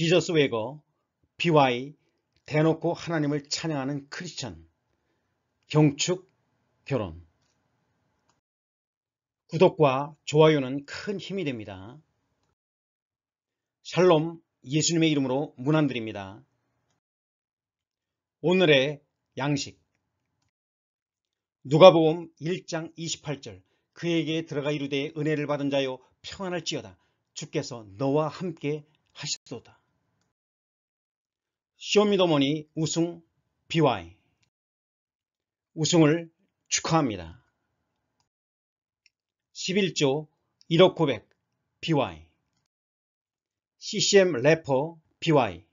지저스 외거, BY, 대놓고 하나님을 찬양하는 크리스천, 경축, 결혼. 구독과 좋아요는 큰 힘이 됩니다. 샬롬 예수님의 이름으로 문안드립니다. 오늘의 양식 누가복음 1장 28절 그에게 들어가 이르되 은혜를 받은 자여 평안할지어다 주께서 너와 함께 하시소다 쇼미더머니 우승 BY 우승을 축하합니다. 11조 1억 900 BY CCM 래퍼 BY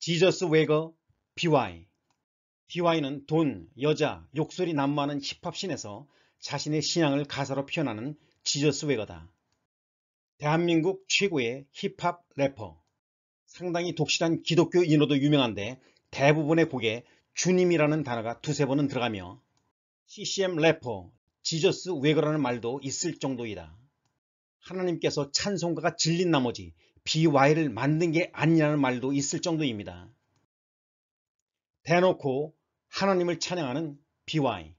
지저스 웨거 BY BY는 돈, 여자, 욕설이 난무하는 힙합신에서 자신의 신앙을 가사로 표현하는 지저스 웨거다. 대한민국 최고의 힙합 래퍼 상당히 독실한 기독교인어도 유명한데 대부분의 곡에 주님이라는 단어가 두세 번은 들어가며 CCM 래퍼 지저스 웨그라는 말도 있을 정도이다. 하나님께서 찬송가가 질린 나머지 BY를 만든 게 아니라는 말도 있을 정도입니다. 대놓고 하나님을 찬양하는 BY.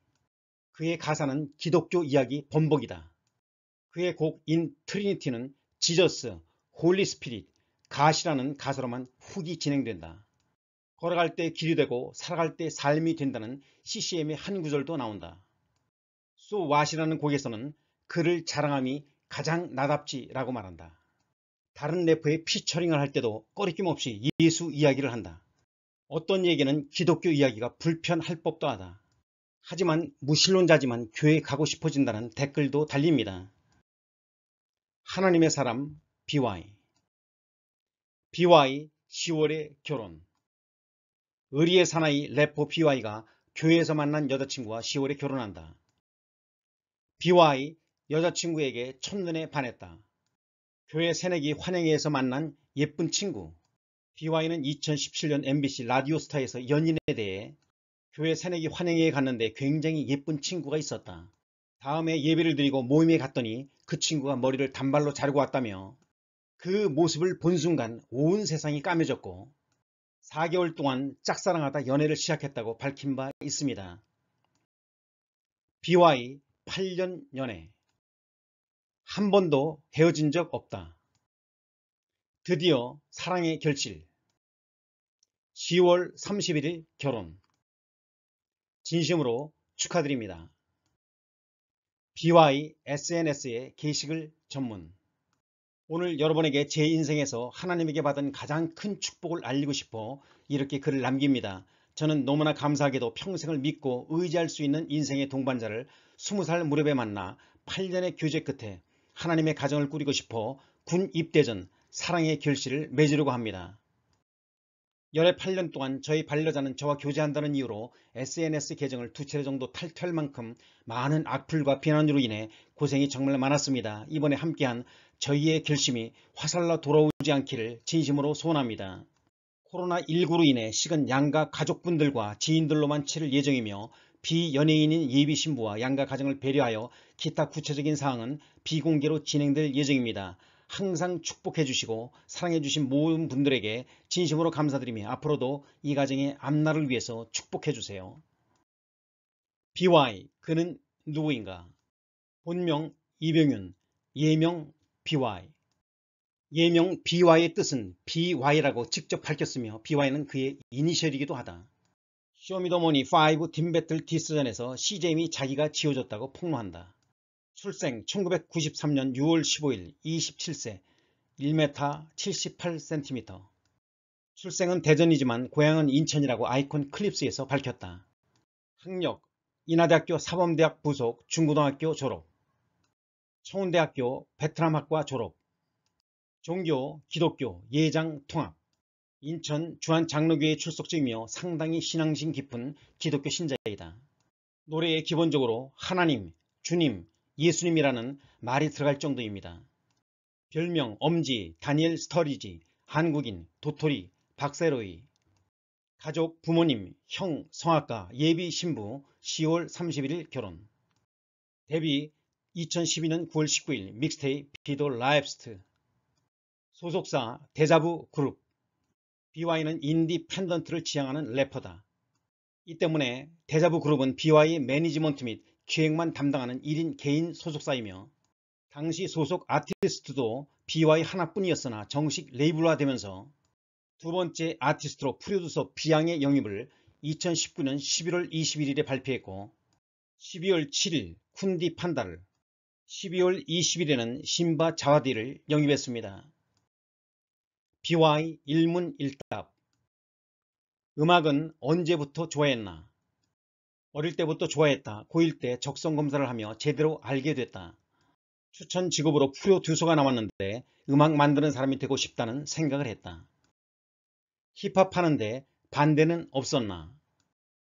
그의 가사는 기독교 이야기 번복이다. 그의 곡 인 트리니티는 지저스, 홀리 스피릿, 가시라는 가사로만 훅이 진행된다. 걸어갈 때 길이 되고 살아갈 때 삶이 된다는 CCM의 한 구절도 나온다. So w 이라는 곡에서는 그를 자랑함이 가장 나답지라고 말한다. 다른 래퍼의 피처링을 할 때도 꺼리낌 없이 예수 이야기를 한다. 어떤 얘기는 기독교 이야기가 불편할 법도 하다. 하지만 무신론자지만 교회 가고 싶어진다는 댓글도 달립니다. 하나님의 사람 비와이 BY 1 0월의 결혼 의리의 사나이 래퍼 BY가 교회에서 만난 여자친구와 10월에 결혼한다. BY 여자친구에게 첫눈에 반했다. 교회 새내기 환영회에서 만난 예쁜 친구 BY는 2017년 MBC 라디오스타에서 연인에 대해 교회 새내기 환영회에 갔는데 굉장히 예쁜 친구가 있었다. 다음에 예배를 드리고 모임에 갔더니 그 친구가 머리를 단발로 자르고 왔다며 그 모습을 본 순간 온 세상이 까매졌고 4개월 동안 짝사랑하다 연애를 시작했다고 밝힌 바 있습니다. BY 8년 연애 한 번도 헤어진 적 없다. 드디어 사랑의 결실 10월 31일 결혼 진심으로 축하드립니다. BY SNS의 게시글 전문 오늘 여러분에게 제 인생에서 하나님에게 받은 가장 큰 축복을 알리고 싶어 이렇게 글을 남깁니다. 저는 너무나 감사하게도 평생을 믿고 의지할 수 있는 인생의 동반자를 20살 무렵에 만나 8년의 교제 끝에 하나님의 가정을 꾸리고 싶어 군 입대전 사랑의 결실을 맺으려고 합니다. 열 18년 동안 저희 반려자는 저와 교제한다는 이유로 SNS 계정을 두 차례 정도 탈퇴할 만큼 많은 악플과 비난으로 인해 고생이 정말 많았습니다. 이번에 함께한 저희의 결심이 화살로 돌아오지 않기를 진심으로 소원합니다. 코로나19로 인해 식은 양가 가족분들과 지인들로만 치를 예정이며 비연예인인 예비신부와 양가 가정을 배려하여 기타 구체적인 사항은 비공개로 진행될 예정입니다. 항상 축복해 주시고 사랑해 주신 모든 분들에게 진심으로 감사드리며 앞으로도 이 가정의 앞날을 위해서 축복해 주세요. BY 그는 누구인가? 본명 이병윤, 예명 BY 예명 BY의 뜻은 BY라고 직접 밝혔으며 BY는 그의 이니셜이기도 하다. 쇼미더머니 5딘베틀 디스전에서 CJM이 자기가 지어줬다고 폭로한다. 출생 1993년 6월 15일 27세 1m 78cm 출생은 대전이지만 고향은 인천이라고 아이콘 클립스에서 밝혔다. 학력 인하대학교 사범대학 부속 중고등학교 졸업 청운대학교 베트남학과 졸업 종교 기독교 예장 통합 인천 주한장로교회 출석지이며 상당히 신앙심 깊은 기독교 신자이다. 노래에 기본적으로 하나님, 주님, 예수님이라는 말이 들어갈 정도입니다. 별명 엄지, 다니엘 스터리지, 한국인, 도토리, 박세로이 가족, 부모님, 형, 성악가, 예비 신부 10월 31일 결혼 데뷔 2012년 9월 19일 믹스테이 비도 라이프스트 소속사 대자부 그룹 BY는 인디 팬던트를 지향하는 래퍼다. 이 때문에 대자부 그룹은 BY 매니지먼트 및 기획만 담당하는 1인 개인 소속사이며 당시 소속 아티스트도 BY 하나뿐이었으나 정식 레이블화되면서 두 번째 아티스트로 프로듀서 비양의 영입을 2019년 11월 21일에 발표했고 12월 7일 쿤디 판다를 12월 20일에는 신바 자와디를 영입했습니다. BY 일문일답 음악은 언제부터 좋아했나 어릴 때부터 좋아했다. 고1 때 적성검사를 하며 제대로 알게 됐다. 추천 직업으로 프로 듀서가 나왔는데 음악 만드는 사람이 되고 싶다는 생각을 했다. 힙합 하는데 반대는 없었나.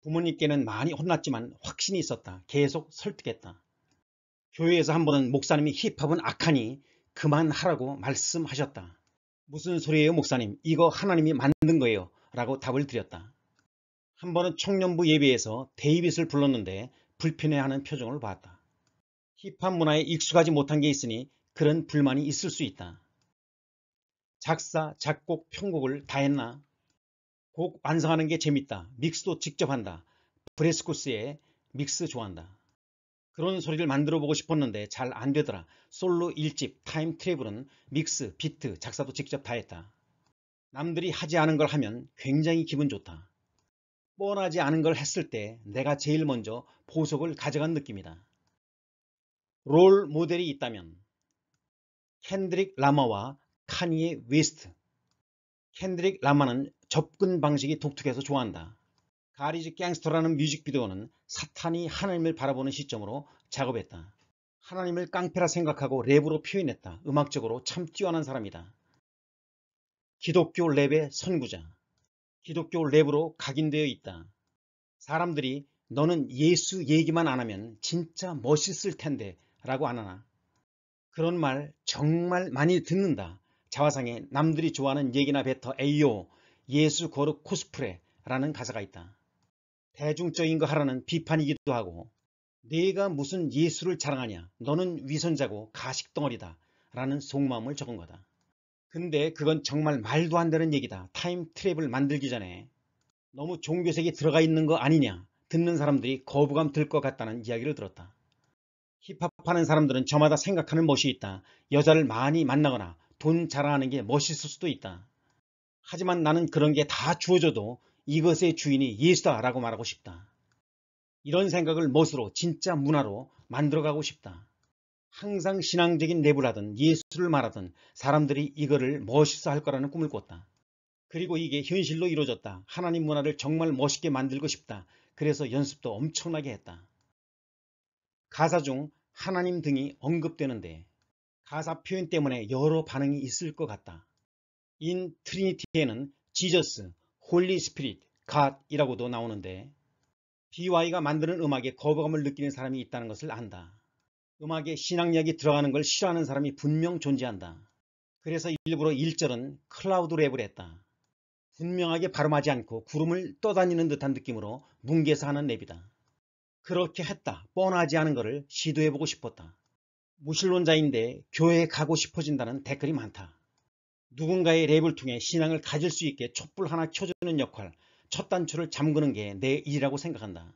부모님께는 많이 혼났지만 확신이 있었다. 계속 설득했다. 교회에서 한 번은 목사님이 힙합은 악하니 그만하라고 말씀하셨다. 무슨 소리예요 목사님 이거 하나님이 만든 거예요 라고 답을 드렸다. 한 번은 청년부 예배에서 데이빗을 불렀는데 불편해하는 표정을 봤다. 힙합 문화에 익숙하지 못한 게 있으니 그런 불만이 있을 수 있다. 작사, 작곡, 편곡을 다 했나? 곡 완성하는 게 재밌다. 믹스도 직접 한다. 브레스코스의 믹스 좋아한다. 그런 소리를 만들어 보고 싶었는데 잘 안 되더라. 솔로 1집 타임 트래블은 믹스, 비트, 작사도 직접 다 했다. 남들이 하지 않은 걸 하면 굉장히 기분 좋다. 뻔하지 않은 걸 했을 때 내가 제일 먼저 보석을 가져간 느낌이다. 롤 모델이 있다면 캔드릭 라마와 카니에 웨스트 캔드릭 라마는 접근 방식이 독특해서 좋아한다. 가리즈 갱스터라는 뮤직비디오는 사탄이 하나님을 바라보는 시점으로 작업했다. 하나님을 깡패라 생각하고 랩으로 표현했다. 음악적으로 참 뛰어난 사람이다. 기독교 랩의 선구자 기독교 랩으로 각인되어 있다. 사람들이 너는 예수 얘기만 안 하면 진짜 멋있을 텐데 라고 안 하나. 그런 말 정말 많이 듣는다. 자화상에 남들이 좋아하는 얘기나 뱉어 에이요 예수 거룩 코스프레 라는 가사가 있다. 대중적인 거 하라는 비판이기도 하고 내가 무슨 예수를 자랑하냐 너는 위선자고 가식덩어리다 라는 속마음을 적은 거다. 근데 그건 정말 말도 안 되는 얘기다. 타임 트랩을 만들기 전에 너무 종교색이 들어가 있는 거 아니냐. 듣는 사람들이 거부감 들 것 같다는 이야기를 들었다. 힙합하는 사람들은 저마다 생각하는 멋이 있다. 여자를 많이 만나거나 돈자랑하는게 멋있을 수도 있다. 하지만 나는 그런 게 다 주어져도 이것의 주인이 예수다 라고 말하고 싶다. 이런 생각을 멋으로 진짜 문화로 만들어가고 싶다. 항상 신앙적인 내부라든 예수를 말하든 사람들이 이거를 멋있어 할 거라는 꿈을 꿨다. 그리고 이게 현실로 이루어졌다. 하나님 문화를 정말 멋있게 만들고 싶다. 그래서 연습도 엄청나게 했다. 가사 중 하나님 등이 언급되는데 가사 표현 때문에 여러 반응이 있을 것 같다. 인 트리니티에는 지저스, 홀리 스피릿, 갓이라고도 나오는데 BY가 만드는 음악에 거부감을 느끼는 사람이 있다는 것을 안다. 음악에 신앙력이 들어가는 걸 싫어하는 사람이 분명 존재한다. 그래서 일부러 1절은 클라우드 랩을 했다. 분명하게 발음하지 않고 구름을 떠다니는 듯한 느낌으로 뭉개서 하는 랩이다. 그렇게 했다. 뻔하지 않은 것을 시도해보고 싶었다. 무신론자인데 교회에 가고 싶어진다는 댓글이 많다. 누군가의 랩을 통해 신앙을 가질 수 있게 촛불 하나 켜주는 역할, 첫 단추를 잠그는 게 내 일이라고 생각한다.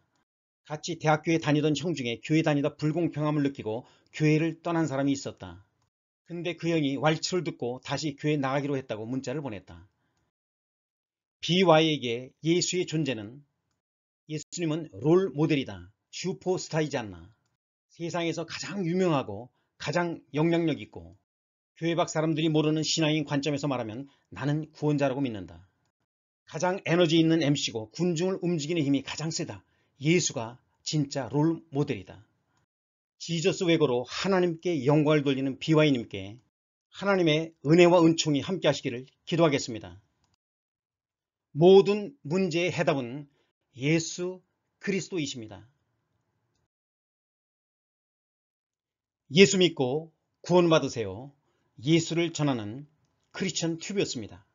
같이 대학교에 다니던 형 중에 교회 다니다 불공평함을 느끼고 교회를 떠난 사람이 있었다. 근데 그 형이 왈츠를 듣고 다시 교회 나가기로 했다고 문자를 보냈다. BY에게 예수의 존재는 예수님은 롤 모델이다. 슈퍼스타이지 않나. 세상에서 가장 유명하고 가장 영향력 있고 교회 밖 사람들이 모르는 신앙인 관점에서 말하면 나는 구원자라고 믿는다. 가장 에너지 있는 MC고 군중을 움직이는 힘이 가장 세다. 예수가 진짜 롤 모델이다. 지저스 외고로 하나님께 영광을 돌리는 비와이님께 하나님의 은혜와 은총이 함께 하시기를 기도하겠습니다. 모든 문제의 해답은 예수 그리스도이십니다. 예수 믿고 구원 받으세요. 예수를 전하는 크리스천 튜브였습니다.